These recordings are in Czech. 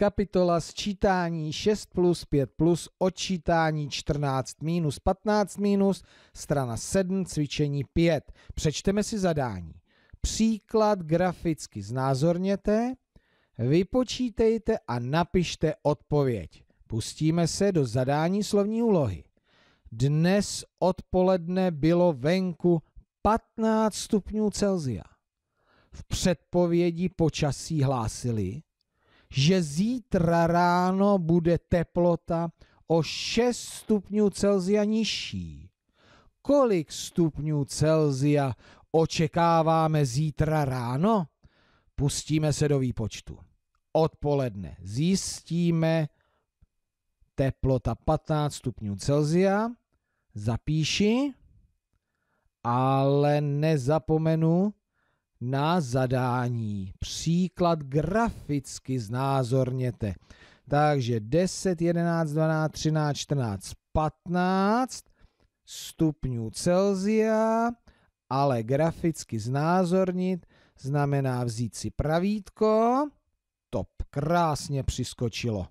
kapitola sčítání 6 plus 5 plus, odčítání 14 minus 15 minus, strana 7, cvičení 5. Přečteme si zadání. Příklad graficky znázorněte, vypočítejte a napište odpověď. Pustíme se do zadání slovní úlohy. Dnes odpoledne bylo venku 15 stupňů Celzia. V předpovědi počasí hlásili, že zítra ráno bude teplota o 6 stupňů Celzia nižší. Kolik stupňů Celzia očekáváme zítra ráno? Pustíme se do výpočtu. Odpoledne zjistíme teplota 15 stupňů Celzia, zapíši, ale nezapomenu na zadání. Příklad graficky znázorněte. Takže 10, 11, 12, 13, 14, 15 stupňů Celzia, ale graficky znázornit znamená vzít si pravítko, top, krásně přiskočilo.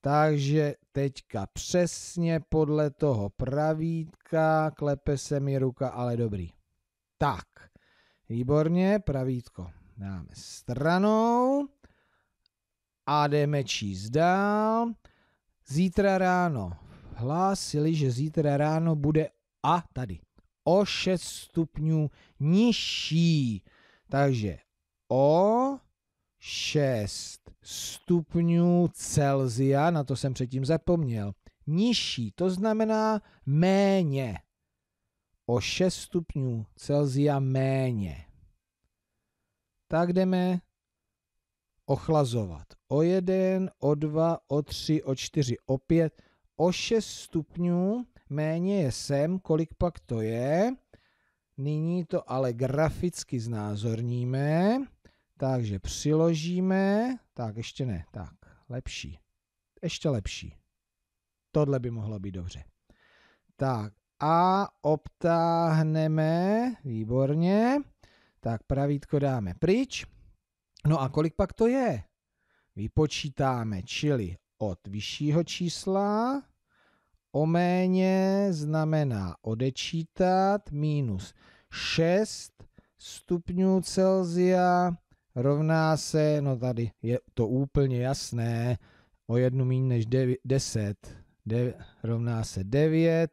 Takže teďka přesně podle toho pravítka klepe se mi ruka, ale dobrý. Tak, Výborně, pravítko dáme stranou a jdeme číst dál. Zítra ráno hlásili, že zítra ráno bude a tady o 6 stupňů nižší. Takže o 6 stupňů Celzia, na to jsem předtím zapomněl, nižší, to znamená méně o 6 stupňů Celzia méně. Tak jdeme ochlazovat. O 1, o 2, o 3, o 4, o 5, o 6 stupňů méně je sem, kolik pak to je. Nyní to ale graficky znázorníme. Takže přiložíme, tak ještě ne, tak lepší, ještě lepší. Tohle by mohlo být dobře. Tak a obtáhneme, výborně, tak pravítko dáme pryč. No a kolik pak to je? Vypočítáme, čili od vyššího čísla o méně znamená odečítat minus 6 stupňů Celzia rovná se, no tady je to úplně jasné, o jednu méně než 10, rovná se 9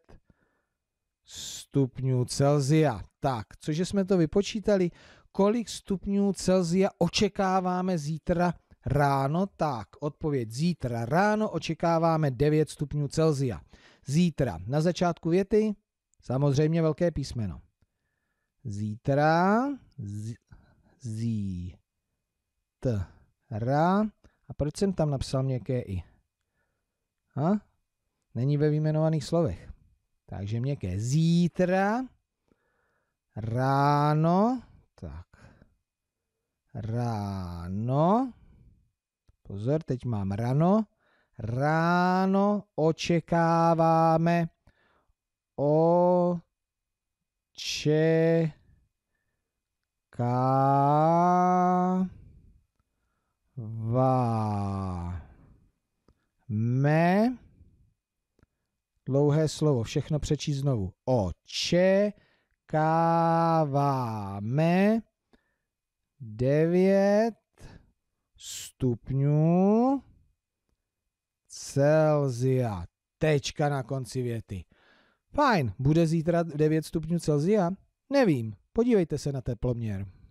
stupňů Celzia. Tak, cože jsme to vypočítali? Kolik stupňů Celzia očekáváme zítra ráno? Tak, odpověď zítra ráno očekáváme 9 stupňů Celzia. Zítra na začátku věty samozřejmě velké písmeno. Zítra zítra, zí t ra a proč jsem tam napsal nějaké i? Ha? Není ve výjmenovaných slovech. Takže ke zítra, ráno, tak, ráno, pozor, teď mám ráno, ráno očekáváme, očekáváme, dlouhé slovo, všechno přečíst znovu. Očekáváme 9 stupňů Celzia. Tečka na konci věty. Fajn, bude zítra 9 stupňů Celzia? Nevím, podívejte se na teploměr.